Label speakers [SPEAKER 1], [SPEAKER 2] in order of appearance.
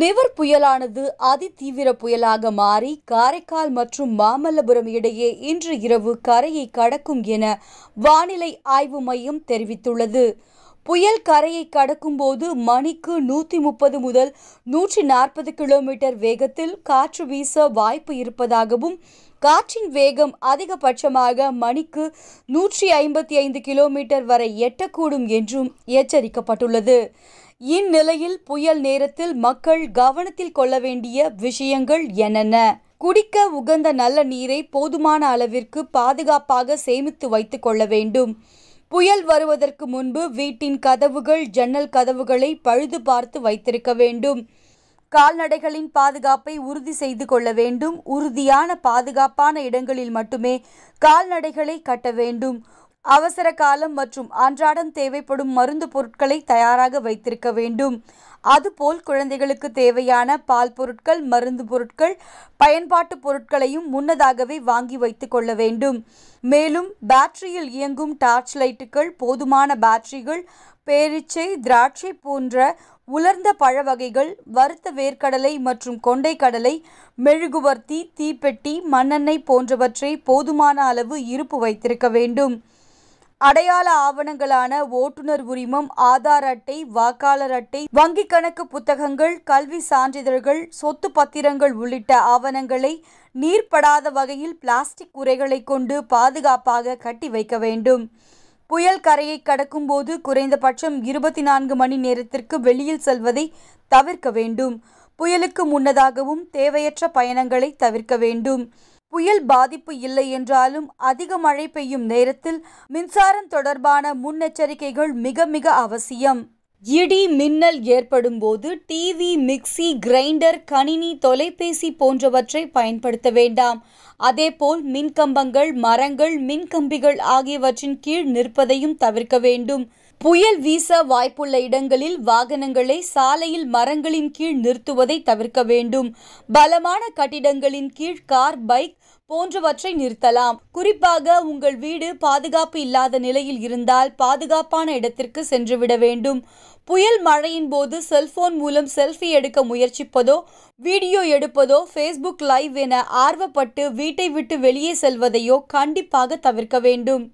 [SPEAKER 1] நிவர் புயலானது அதிதீவிர புயலாக மாறி காரைக்கால் மற்றும் மாமல்லபுரம் இடையே இன்று இரவு கரையை கடக்கும் என வானிலை ஆய்வு மையம் தெரிவித்துள்ளது புயல் கரையை கடக்கும்போது மணிக்கு நூற்றி முப்பது முதல் நூற்றி நாற்பது கிலோமீட்டர் வேகத்தில் காற்று வீச வாய்ப்பு இருப்பதாகவும் காற்றின் வேகம் அதிகபட்சமாக மணிக்கு நூற்றி ஐம்பத்தி ஐந்து கிலோமீட்டர் வரை எட்டக்கூடும் என்றும் எச்சரிக்கப்பட்டுள்ளது இந்நிலையில் புயல் நேரத்தில் மக்கள் கவனத்தில் கொள்ள வேண்டிய விஷயங்கள் என்னென்ன குடிக்க உகந்த நல்ல நீரை போதுமான அளவிற்கு பாதுகாப்பாக சேமித்து வைத்து கொள்ள வேண்டும் புயல் வருவதற்கு முன்பு வீட்டின் கதவுகள் ஜன்னல் கதவுகளை பழுது பார்த்து வைத்திருக்க வேண்டும் கால்நடைகளின் பாதுகாப்பை உறுதி செய்து கொள்ள வேண்டும் உறுதியான பாதுகாப்பான இடங்களில் மட்டுமே கால்நடைகளை கட்ட வேண்டும் அவசர காலம் மற்றும் அன்றாடம் தேவைப்படும் மருந்து பொருட்களை தயாராக வைத்திருக்க வேண்டும் அதுபோல் குழந்தைகளுக்கு தேவையான பால் பொருட்கள் மருந்து பொருட்கள் பயன்பாட்டு பொருட்களையும் முன்னதாகவே வாங்கி வைத்து கொள்ள வேண்டும் மேலும் பேட்டரியில் இயங்கும் டார்ச் லைட்டுகள் போதுமான பேட்டரிகள் பேரிச்சை திராட்சை போன்ற உலர்ந்த பழ வகைகள் வறுத்த வேர்க்கடலை மற்றும் கொண்டை கடலை மெழுகுவர்த்தி தீப்பெட்டி மண்ணெண்ணெய் போன்றவற்றை போதுமான அளவு இருப்பு வைத்திருக்க வேண்டும் அடையாள ஆவணங்களான ஓட்டுநர் உரிமம் ஆதார் அட்டை வாக்காளர் அட்டை வங்கி கணக்கு புத்தகங்கள் கல்வி சான்றிதழ்கள் சொத்து பத்திரங்கள் உள்ளிட்ட ஆவணங்களை நீர்படாத வகையில் பிளாஸ்டிக் உரைகளை கொண்டு பாதுகாப்பாக கட்டி வைக்க வேண்டும் புயல் கரையை கடக்கும்போது குறைந்தபட்சம் இருபத்தி நான்கு மணி நேரத்திற்கு வெளியில் செல்வதை தவிர்க்க வேண்டும் புயலுக்கு முன்னதாகவும் தேவையற்ற பயணங்களை தவிர்க்க வேண்டும் புயல் பாதிப்பு இல்லை என்றாலும் அதிக மழை பெய்யும் நேரத்தில் மின்சாரம் தொடர்பான முன்னெச்சரிக்கைகள் மிக மிக அவசியம் இடி மின்னல் ஏற்படும் போது டிவி மிக்சி கிரைண்டர் கணினி தொலைபேசி போன்றவற்றை பயன்படுத்த வேண்டாம் அதேபோல் மின்கம்பங்கள் மரங்கள் மின்கம்பிகள் ஆகியவற்றின் கீழ் நிற்பதையும் தவிர்க்க வேண்டும் புயல் வீச வாய்ப்புள்ள இடங்களில் வாகனங்களை சாலையில் மரங்களின் கீழ் நிறுத்துவதை தவிர்க்க வேண்டும் பலமான கட்டிடங்களின் கீழ் கார் பைக் போன்றவற்றை நிறுத்தலாம் குறிப்பாக உங்கள் வீடு பாதுகாப்பு இல்லாத நிலையில் இருந்தால் பாதுகாப்பான இடத்திற்கு சென்றுவிட வேண்டும் புயல் மழையின் போது செல்போன் மூலம் செல்ஃபி எடுக்க முயற்சிப்பதோ வீடியோ எடுப்பதோ ஃபேஸ்புக் லைவ் என ஆர்வப்பட்டு வீட்டை விட்டு வெளியே செல்வதையோ கண்டிப்பாக தவிர்க்க வேண்டும்